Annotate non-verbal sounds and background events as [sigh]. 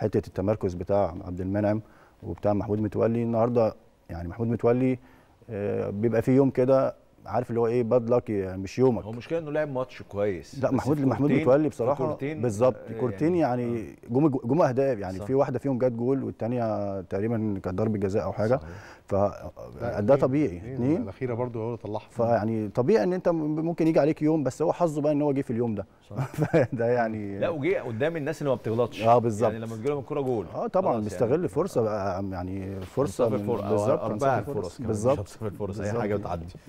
حته التمركز بتاع عبد المنعم وبتاع محمود متولي النهارده يعني محمود متولي آه، بيبقى في يوم كده عارف اللي هو ايه باد لاك يعني مش يومك هو المشكله انه لعب ماتش كويس لا محمود محمود متولي بصراحه بالظبط آه، كورتين يعني, يعني آه. جم جم اهداف يعني صح. في واحده فيهم جت جول والثانيه تقريبا كانت ضربه جزاء او حاجه ف ده طبيعي اثنين الاخيره برضو هو طلعها فيعني طبيعي ان انت ممكن يجي عليك يوم بس هو حظه بقى ان هو جه في اليوم ده [laughs] ده يعني لا وجه قدام الناس اللي ما بتغلطش اه بالظبط يعني لما تجي لهم الكوره جول اه طبعا يعني. بيستغل يعني فرصه بقى يعني فرصه بالظبط اربع فرص بالظبط الفرص اي حاجه بتعدي